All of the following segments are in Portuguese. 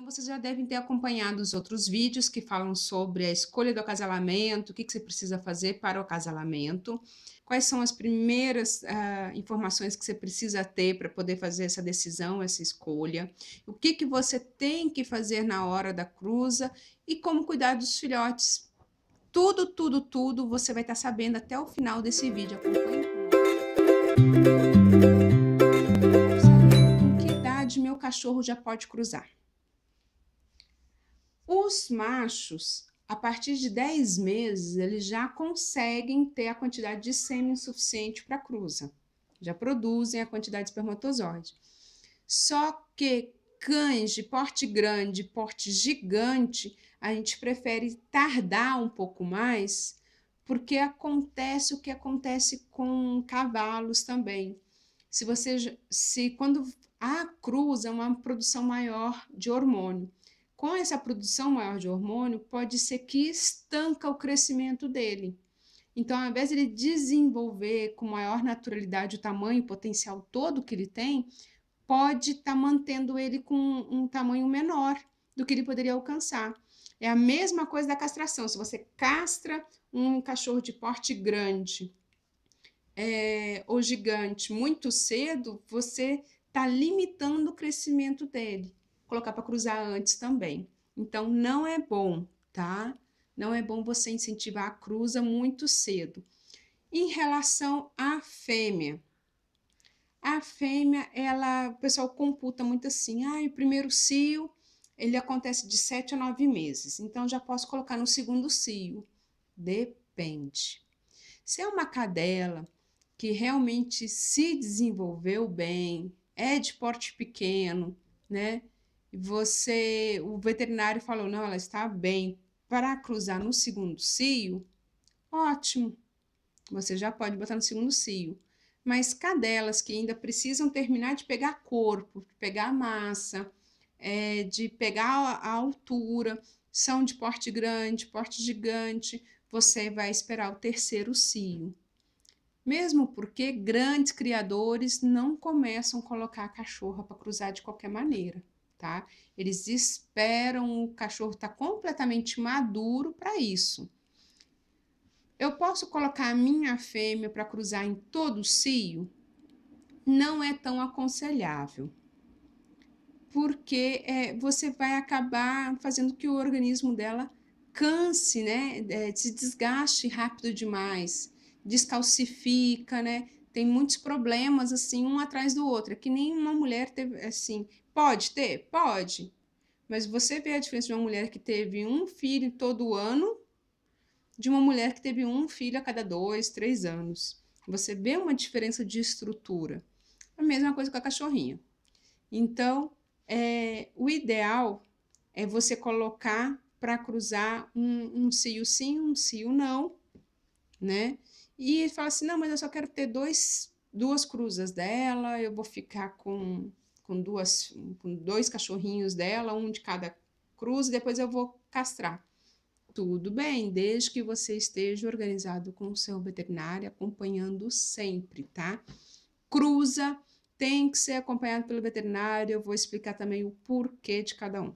Então, vocês já devem ter acompanhado os outros vídeos que falam sobre a escolha do acasalamento, o que, que você precisa fazer para o acasalamento, quais são as primeiras uh, informações que você precisa ter para poder fazer essa decisão, essa escolha, o que, que você tem que fazer na hora da cruza e como cuidar dos filhotes. Tudo, tudo, tudo você vai estar tá sabendo até o final desse vídeo. Acompanhe. Com que idade meu cachorro já pode cruzar? Os machos, a partir de 10 meses, eles já conseguem ter a quantidade de sêmen suficiente para cruza. Já produzem a quantidade de espermatozoide. Só que cães de porte grande, porte gigante, a gente prefere tardar um pouco mais, porque acontece o que acontece com cavalos também. Se você se quando a cruza é uma produção maior de hormônio com essa produção maior de hormônio, pode ser que estanca o crescimento dele. Então, ao invés de ele desenvolver com maior naturalidade o tamanho o potencial todo que ele tem, pode estar tá mantendo ele com um tamanho menor do que ele poderia alcançar. É a mesma coisa da castração. Se você castra um cachorro de porte grande é, ou gigante muito cedo, você está limitando o crescimento dele colocar para cruzar antes também. Então, não é bom, tá? Não é bom você incentivar a cruza muito cedo. Em relação à fêmea, a fêmea, ela, o pessoal computa muito assim, ah, o primeiro cio, ele acontece de sete a nove meses, então já posso colocar no segundo cio. Depende. Se é uma cadela que realmente se desenvolveu bem, é de porte pequeno, né? você, o veterinário falou, não, ela está bem. Para cruzar no segundo cio, ótimo, você já pode botar no segundo cio. Mas cadelas que ainda precisam terminar de pegar corpo, de pegar massa, é, de pegar a altura, são de porte grande, porte gigante, você vai esperar o terceiro cio. Mesmo porque grandes criadores não começam a colocar a cachorra para cruzar de qualquer maneira tá? Eles esperam o cachorro estar tá completamente maduro para isso. Eu posso colocar a minha fêmea para cruzar em todo o cio? Não é tão aconselhável, porque é, você vai acabar fazendo que o organismo dela canse, né? É, se desgaste rápido demais, descalcifica, né? Tem muitos problemas assim, um atrás do outro. É que nem uma mulher teve assim, Pode ter? Pode. Mas você vê a diferença de uma mulher que teve um filho todo ano de uma mulher que teve um filho a cada dois, três anos. Você vê uma diferença de estrutura. A mesma coisa com a cachorrinha. Então, é, o ideal é você colocar para cruzar um, um cio sim, um cio não, né? E fala assim: não, mas eu só quero ter dois, duas cruzas dela, eu vou ficar com com duas, com dois cachorrinhos dela, um de cada cruz, e depois eu vou castrar. Tudo bem, desde que você esteja organizado com o seu veterinário, acompanhando sempre, tá? Cruza tem que ser acompanhado pelo veterinário, eu vou explicar também o porquê de cada um.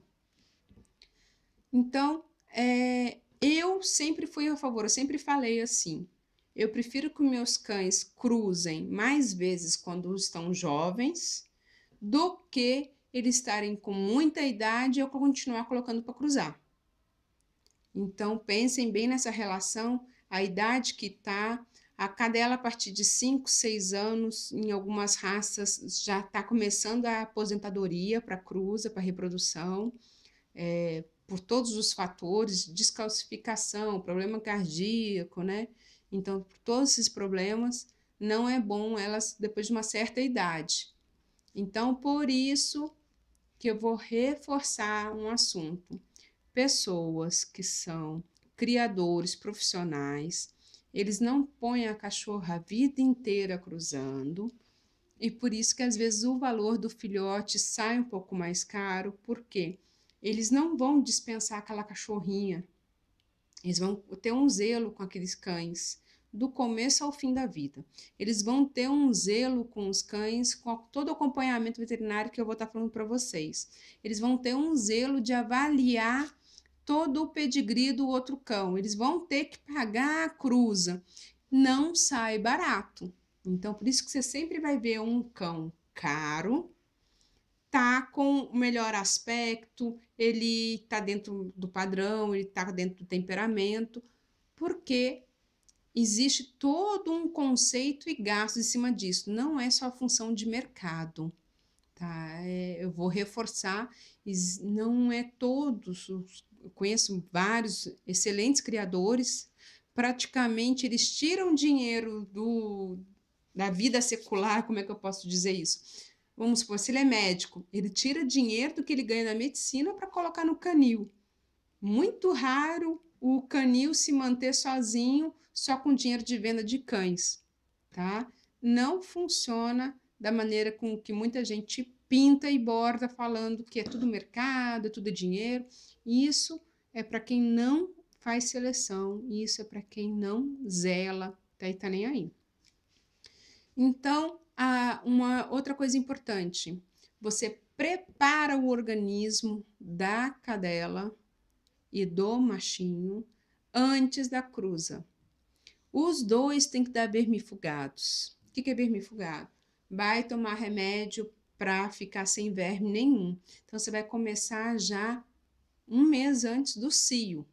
Então, é, eu sempre fui a favor, eu sempre falei assim: eu prefiro que meus cães cruzem mais vezes quando estão jovens do que eles estarem com muita idade eu continuar colocando para cruzar. Então, pensem bem nessa relação, a idade que está, a cadela a partir de 5, 6 anos, em algumas raças já está começando a aposentadoria para cruza, para reprodução, é, por todos os fatores, descalcificação, problema cardíaco, né? Então, por todos esses problemas, não é bom elas depois de uma certa idade então, por isso que eu vou reforçar um assunto. Pessoas que são criadores profissionais, eles não põem a cachorra a vida inteira cruzando, e por isso que às vezes o valor do filhote sai um pouco mais caro, porque eles não vão dispensar aquela cachorrinha. Eles vão ter um zelo com aqueles cães do começo ao fim da vida. Eles vão ter um zelo com os cães, com todo o acompanhamento veterinário que eu vou estar falando para vocês. Eles vão ter um zelo de avaliar todo o pedigree do outro cão. Eles vão ter que pagar a cruza. Não sai barato. Então, por isso que você sempre vai ver um cão caro, tá com o melhor aspecto, ele tá dentro do padrão, ele tá dentro do temperamento, porque existe todo um conceito e gasto em cima disso, não é só a função de mercado. Tá? É, eu vou reforçar, não é todos, eu conheço vários excelentes criadores, praticamente eles tiram dinheiro do, da vida secular, como é que eu posso dizer isso? Vamos supor, se ele é médico, ele tira dinheiro do que ele ganha na medicina para colocar no canil. Muito raro o canil se manter sozinho só com dinheiro de venda de cães, tá? Não funciona da maneira com que muita gente pinta e borda falando que é tudo mercado, é tudo dinheiro. Isso é para quem não faz seleção, isso é para quem não zela, tá? E tá nem aí. Então, uma outra coisa importante, você prepara o organismo da cadela e do machinho antes da cruza. Os dois têm que dar vermifugados. O que é vermifugado? Vai tomar remédio para ficar sem verme nenhum. Então, você vai começar já um mês antes do cio.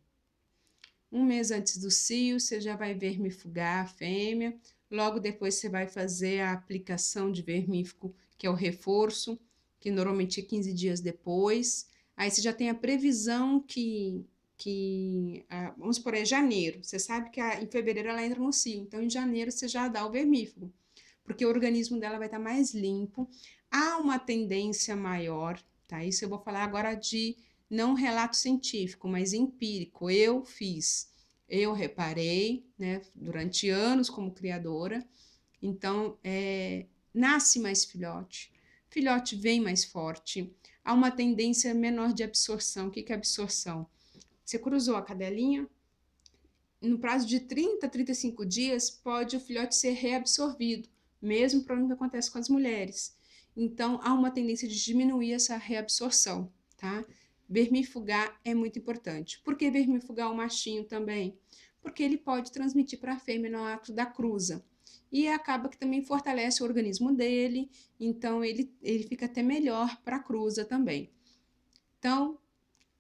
Um mês antes do cio, você já vai vermifugar a fêmea. Logo depois, você vai fazer a aplicação de vermífugo, que é o reforço, que normalmente é 15 dias depois. Aí você já tem a previsão que, que ah, vamos supor, é janeiro. Você sabe que a, em fevereiro ela entra no cio, então em janeiro você já dá o vermífugo, porque o organismo dela vai estar tá mais limpo. Há uma tendência maior, tá? Isso eu vou falar agora de não relato científico, mas empírico. Eu fiz, eu reparei, né, durante anos como criadora. Então, é, nasce mais filhote, filhote vem mais forte, há uma tendência menor de absorção. O que, é absorção? Você cruzou a cadelinha, no prazo de 30 a 35 dias, pode o filhote ser reabsorvido, mesmo problema que acontece com as mulheres. Então, há uma tendência de diminuir essa reabsorção, tá? Vermifugar é muito importante. Por que vermifugar o machinho também? Porque ele pode transmitir para a fêmea no ato da cruza e acaba que também fortalece o organismo dele, então ele, ele fica até melhor para a cruza também. Então,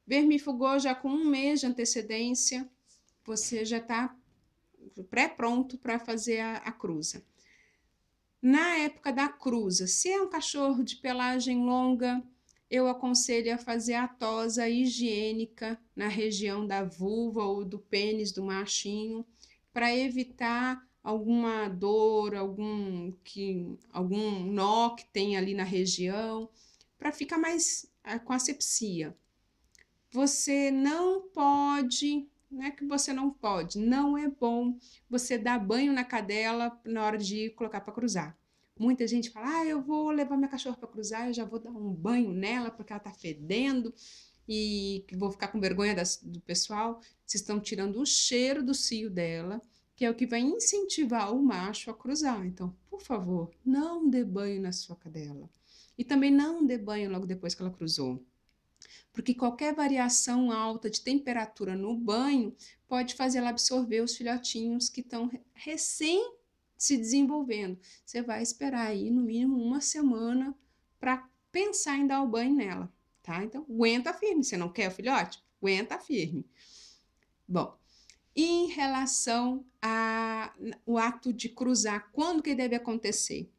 vermifugou já com um mês de antecedência, você já está pré-pronto para fazer a, a cruza. Na época da cruza, se é um cachorro de pelagem longa, eu aconselho a fazer a tosa higiênica na região da vulva ou do pênis do machinho, para evitar alguma dor, algum que algum nó que tem ali na região, para ficar mais eh, com asepsia. Você não pode, não é que você não pode, não é bom você dar banho na cadela na hora de colocar para cruzar. Muita gente fala: "Ah, eu vou levar minha cachorra para cruzar, eu já vou dar um banho nela porque ela tá fedendo" e vou ficar com vergonha das, do pessoal. Vocês estão tirando o cheiro do cio dela que é o que vai incentivar o macho a cruzar. Então, por favor, não dê banho na sua cadela. E também não dê banho logo depois que ela cruzou. Porque qualquer variação alta de temperatura no banho pode fazer ela absorver os filhotinhos que estão recém se desenvolvendo. Você vai esperar aí no mínimo uma semana para pensar em dar o banho nela, tá? Então, aguenta firme. Você não quer o filhote? Aguenta firme. Bom, em relação ao ato de cruzar, quando que deve acontecer?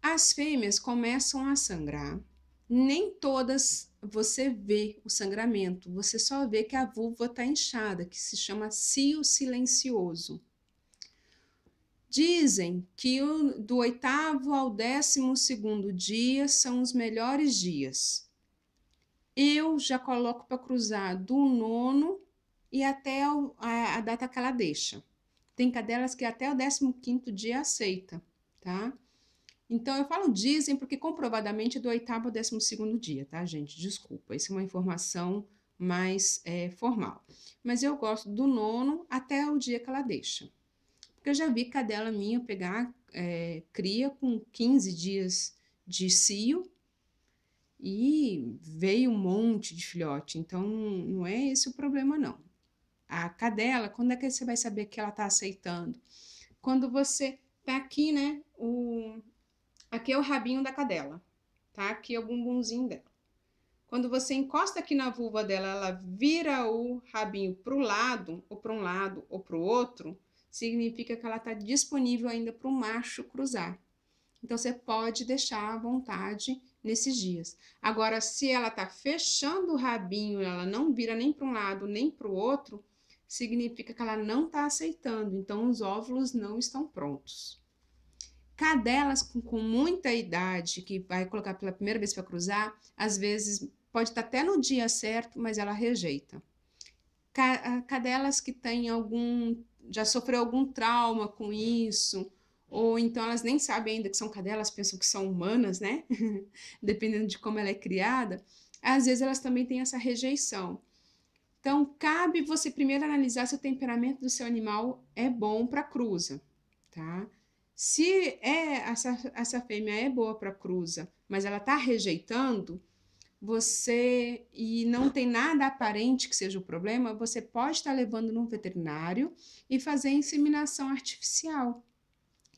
As fêmeas começam a sangrar. Nem todas você vê o sangramento, você só vê que a vulva está inchada, que se chama cio silencioso. Dizem que o, do oitavo ao décimo segundo dia são os melhores dias. Eu já coloco para cruzar do nono e até o, a, a, data que ela deixa. Tem cadelas que até o 15 dia aceita, tá? Então, eu falo dizem porque comprovadamente é do oitavo ao décimo segundo dia, tá, gente? Desculpa, isso é uma informação mais é, formal. Mas eu gosto do nono até o dia que ela deixa. Porque eu já vi cadela minha pegar é, cria com 15 dias de cio e veio um monte de filhote. Então, não é esse o problema, não a cadela, quando é que você vai saber que ela está aceitando? Quando você tá aqui, né? O, aqui é o rabinho da cadela, tá? Aqui é o bumbumzinho dela. Quando você encosta aqui na vulva dela, ela vira o rabinho para o lado, ou para um lado, ou para o outro, significa que ela está disponível ainda para o macho cruzar. Então, você pode deixar à vontade nesses dias. Agora, se ela está fechando o rabinho, ela não vira nem para um lado nem para o outro, significa que ela não está aceitando, então os óvulos não estão prontos. Cadelas com, com muita idade, que vai colocar pela primeira vez para cruzar, às vezes pode estar tá até no dia certo, mas ela rejeita. Ah, cadelas que têm algum, já sofreu algum trauma com isso, ou então elas nem sabem ainda que são cadelas, pensam que são humanas, né? Dependendo de como ela é criada, às vezes elas também têm essa rejeição. Então, cabe você primeiro analisar se o temperamento do seu animal é bom para cruza, tá? Se é essa, essa fêmea é boa para cruza, mas ela está rejeitando, você e não tem nada aparente que seja o problema, você pode estar tá levando no veterinário e fazer inseminação artificial,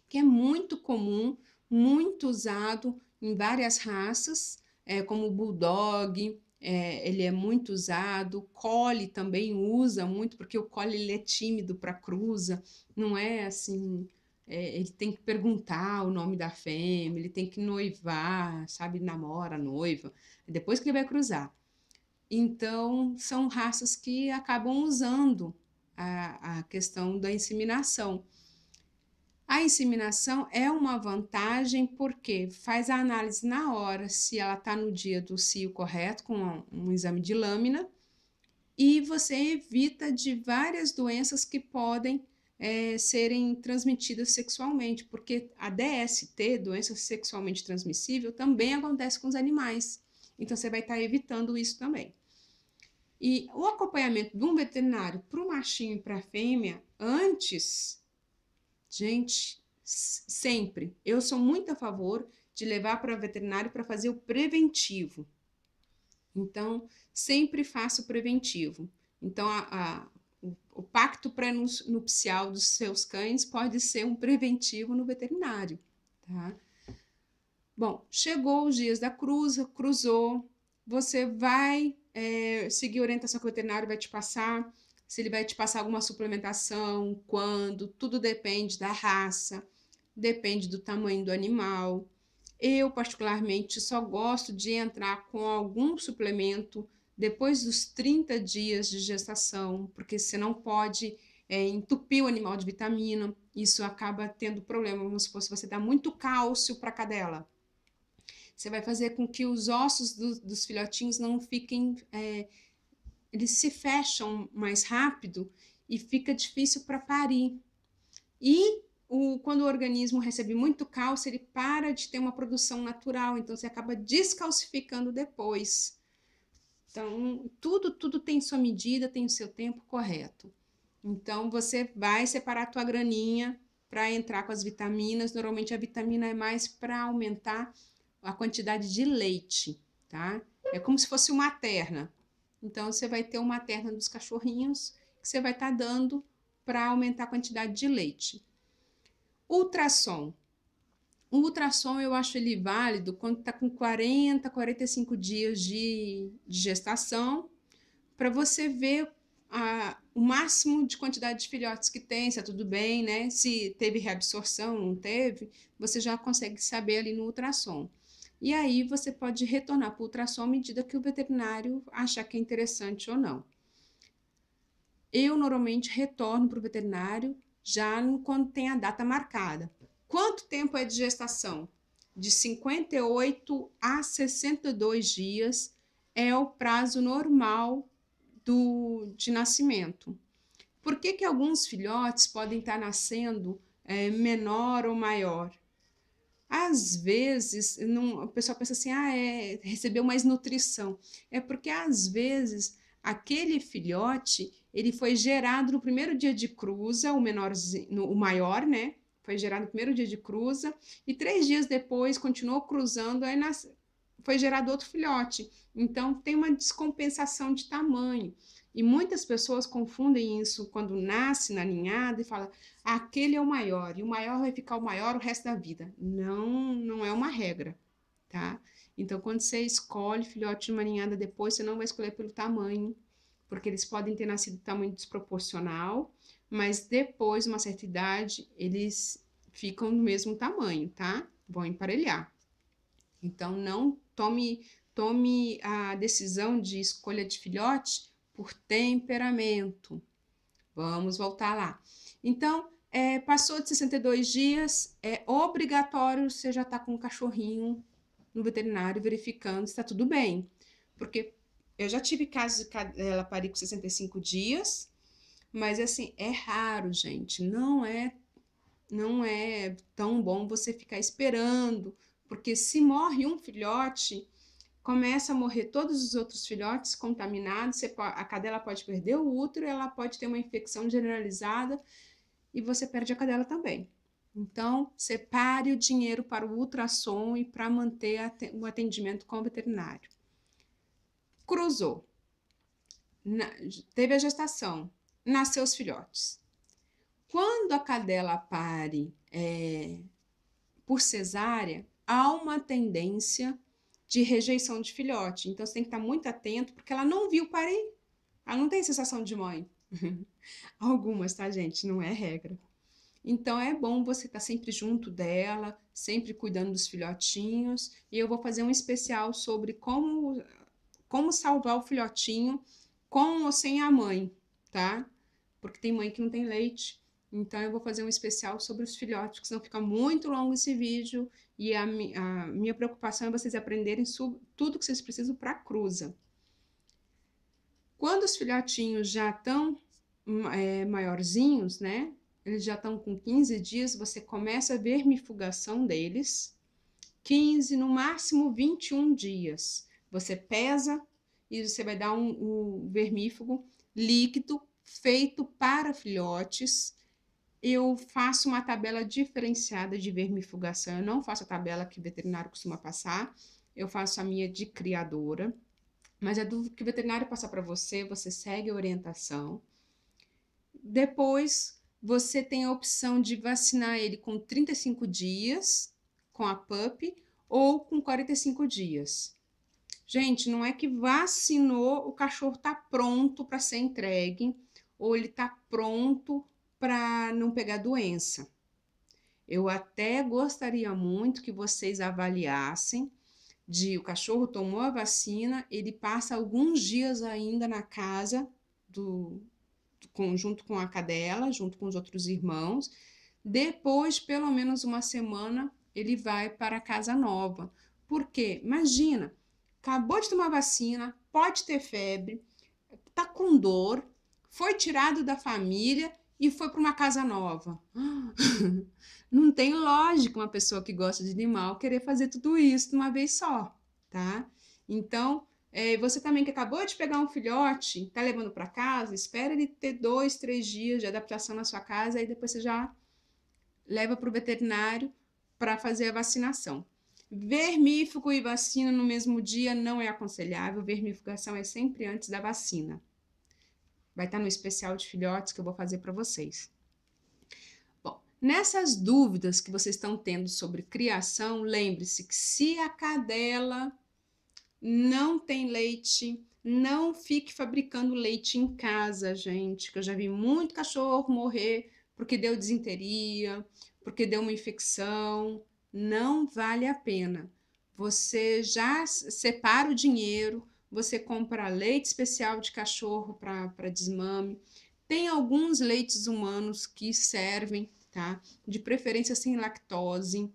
que é muito comum, muito usado em várias raças, é, como bulldog, é, ele é muito usado, o Cole também usa muito, porque o Cole ele é tímido para cruza, não é assim, é, ele tem que perguntar o nome da fêmea, ele tem que noivar, sabe, namora, noiva, depois que ele vai cruzar. Então, são raças que acabam usando a, a questão da inseminação. A inseminação é uma vantagem porque faz a análise na hora se ela está no dia do cio correto, com um exame de lâmina, e você evita de várias doenças que podem é, serem transmitidas sexualmente, porque a DST, doença sexualmente transmissível, também acontece com os animais. Então você vai estar tá evitando isso também. E o acompanhamento de um veterinário para o machinho e para a fêmea antes Gente, sempre. Eu sou muito a favor de levar para veterinário para fazer o preventivo. Então, sempre faça o preventivo. Então, a, a, o, o pacto pré-nupcial dos seus cães pode ser um preventivo no veterinário, tá? Bom, chegou os dias da cruza, cruzou, você vai é, seguir a orientação que o veterinário vai te passar, se ele vai te passar alguma suplementação, quando, tudo depende da raça, depende do tamanho do animal. Eu, particularmente, só gosto de entrar com algum suplemento depois dos 30 dias de gestação, porque você não pode é, entupir o animal de vitamina, isso acaba tendo problema. Vamos supor, se você dá muito cálcio para a cadela, você vai fazer com que os ossos do, dos filhotinhos não fiquem é, eles se fecham mais rápido e fica difícil para parir. E o, quando o organismo recebe muito cálcio, ele para de ter uma produção natural, então você acaba descalcificando depois. Então, tudo, tudo tem sua medida, tem o seu tempo correto. Então, você vai separar a tua graninha para entrar com as vitaminas. Normalmente, a vitamina é mais para aumentar a quantidade de leite, tá? É como se fosse uma terna. Então, você vai ter uma terna dos cachorrinhos que você vai estar tá dando para aumentar a quantidade de leite. Ultrassom. O ultrassom eu acho ele válido quando está com 40, 45 dias de, de gestação, para você ver a, o máximo de quantidade de filhotes que tem, se é tudo bem, né? Se teve reabsorção, não teve, você já consegue saber ali no ultrassom. E aí você pode retornar para o ultrassom à medida que o veterinário achar que é interessante ou não. Eu normalmente retorno para o veterinário já quando tem a data marcada. Quanto tempo é de gestação? De 58 a 62 dias é o prazo normal do, de nascimento. Por que, que alguns filhotes podem estar nascendo é, menor ou maior? Às vezes, não, o pessoal pensa assim, ah, é, recebeu mais nutrição. É porque, às vezes, aquele filhote, ele foi gerado no primeiro dia de cruza, o, menor, no, o maior, né? Foi gerado no primeiro dia de cruza, e três dias depois continuou cruzando, aí nasce, foi gerado outro filhote. Então, tem uma descompensação de tamanho. E muitas pessoas confundem isso quando nasce na ninhada e fala: aquele é o maior, e o maior vai ficar o maior o resto da vida. Não, não é uma regra, tá? Então, quando você escolhe filhote de uma ninhada depois, você não vai escolher pelo tamanho, porque eles podem ter nascido de tamanho desproporcional, mas depois, uma certa idade, eles ficam do mesmo tamanho, tá? Vão emparelhar. Então, não tome, tome a decisão de escolha de filhote por temperamento. Vamos voltar lá. Então, é, passou de 62 dias, é obrigatório você já estar tá com o cachorrinho no veterinário verificando se está tudo bem. Porque eu já tive casos de cadela é, parir com 65 dias, mas assim, é raro, gente. Não é não é tão bom você ficar esperando, porque se morre um filhote, começa a morrer todos os outros filhotes contaminados, pode, a cadela pode perder o útero, ela pode ter uma infecção generalizada e você perde a cadela também. Então, separe o dinheiro para o ultrassom e para manter o atendimento com o veterinário. Cruzou. Na, teve a gestação, nasceu os filhotes. Quando a cadela pare é, por cesárea, há uma tendência de rejeição de filhote. Então você tem que estar muito atento, porque ela não viu parei. Ela não tem sensação de mãe. Algumas, tá, gente? Não é regra. Então é bom você estar sempre junto dela, sempre cuidando dos filhotinhos. E eu vou fazer um especial sobre como, como salvar o filhotinho com ou sem a mãe, tá? Porque tem mãe que não tem leite então, eu vou fazer um especial sobre os filhotes, porque senão fica muito longo esse vídeo. E a, a minha preocupação é vocês aprenderem tudo que vocês precisam para a cruza. Quando os filhotinhos já estão é, maiorzinhos, né? Eles já estão com 15 dias, você começa a vermifugação deles. 15, no máximo 21 dias. Você pesa e você vai dar um, um vermífugo líquido feito para filhotes eu faço uma tabela diferenciada de vermifugação. Eu não faço a tabela que o veterinário costuma passar, eu faço a minha de criadora. Mas é do que o veterinário passar para você, você segue a orientação. Depois, você tem a opção de vacinar ele com 35 dias com a PUP ou com 45 dias. Gente, não é que vacinou, o cachorro está pronto para ser entregue ou ele está pronto para não pegar doença. Eu até gostaria muito que vocês avaliassem de o cachorro tomou a vacina, ele passa alguns dias ainda na casa do, conjunto com a cadela, junto com os outros irmãos. Depois, pelo menos uma semana, ele vai para a casa nova. Porque, imagina, acabou de tomar vacina, pode ter febre, tá com dor, foi tirado da família e foi para uma casa nova. Não tem lógica uma pessoa que gosta de animal querer fazer tudo isso de uma vez só, tá? Então, é, você também que acabou de pegar um filhote, tá levando para casa, espera ele ter dois, três dias de adaptação na sua casa, aí depois você já leva para o veterinário para fazer a vacinação. Vermífugo e vacina no mesmo dia não é aconselhável, Vermificação é sempre antes da vacina. Vai estar no especial de filhotes que eu vou fazer para vocês. Bom, nessas dúvidas que vocês estão tendo sobre criação, lembre-se que se a cadela não tem leite, não fique fabricando leite em casa, gente, que eu já vi muito cachorro morrer porque deu desinteria, porque deu uma infecção. Não vale a pena. Você já separa o dinheiro, você compra leite especial de cachorro para desmame. Tem alguns leites humanos que servem, tá? De preferência sem lactose,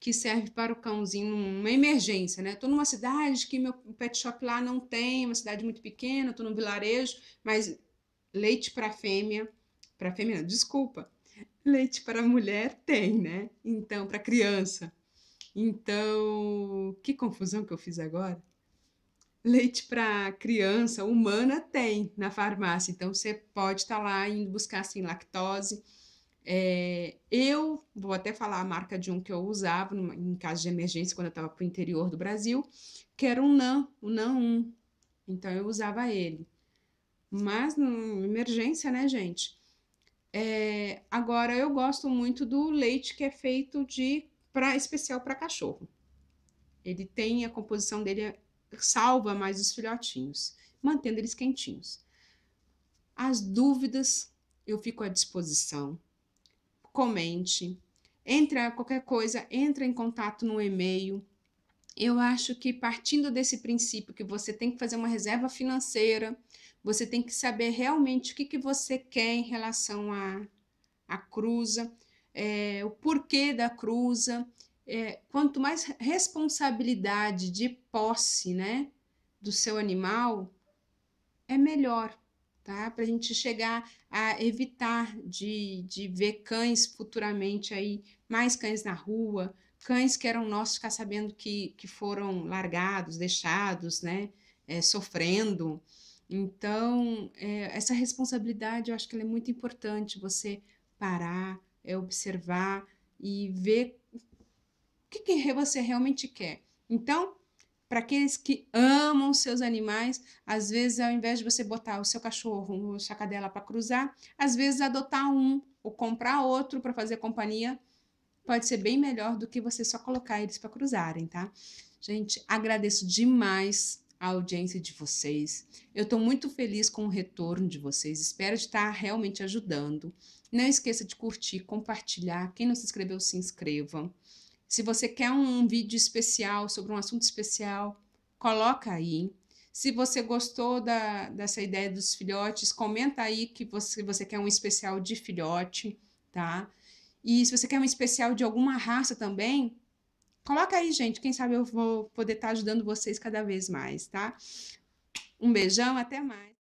que serve para o cãozinho numa emergência, né? Estou numa cidade que meu pet shop lá não tem, uma cidade muito pequena, estou num vilarejo, mas leite para fêmea, para fêmea, não, desculpa, leite para mulher tem, né? Então, para criança. Então, que confusão que eu fiz agora leite para criança humana tem na farmácia, então você pode estar tá lá indo buscar sem assim, lactose. É, eu vou até falar a marca de um que eu usava numa, em caso de emergência quando eu estava para o interior do Brasil, que era um NAN, o um NAN 1. Então eu usava ele. Mas numa emergência, né, gente? É, agora eu gosto muito do leite que é feito de pra, especial para cachorro. Ele tem a composição dele é salva mais os filhotinhos, mantendo eles quentinhos. As dúvidas, eu fico à disposição. Comente, entra qualquer coisa, entra em contato no e-mail. Eu acho que partindo desse princípio que você tem que fazer uma reserva financeira, você tem que saber realmente o que, que você quer em relação à, à cruza, é, o porquê da cruza, é, quanto mais responsabilidade de posse, né, do seu animal, é melhor, tá? Para a gente chegar a evitar de, de ver cães futuramente aí, mais cães na rua, cães que eram nossos ficar sabendo que, que foram largados, deixados, né, é, sofrendo. Então, é, essa responsabilidade eu acho que é muito importante, você parar, é, observar e ver o que, que você realmente quer. Então, para aqueles que amam seus animais, às vezes, ao invés de você botar o seu cachorro, a sua cadela para cruzar, às vezes adotar um ou comprar outro para fazer companhia pode ser bem melhor do que você só colocar eles para cruzarem, tá? Gente, agradeço demais a audiência de vocês. Eu estou muito feliz com o retorno de vocês. Espero estar realmente ajudando. Não esqueça de curtir, compartilhar. Quem não se inscreveu, se inscreva. Se você quer um vídeo especial sobre um assunto especial, coloca aí. Se você gostou da, dessa ideia dos filhotes, comenta aí que você, você quer um especial de filhote, tá? E se você quer um especial de alguma raça também, coloca aí, gente. Quem sabe eu vou poder estar tá ajudando vocês cada vez mais, tá? Um beijão, até mais.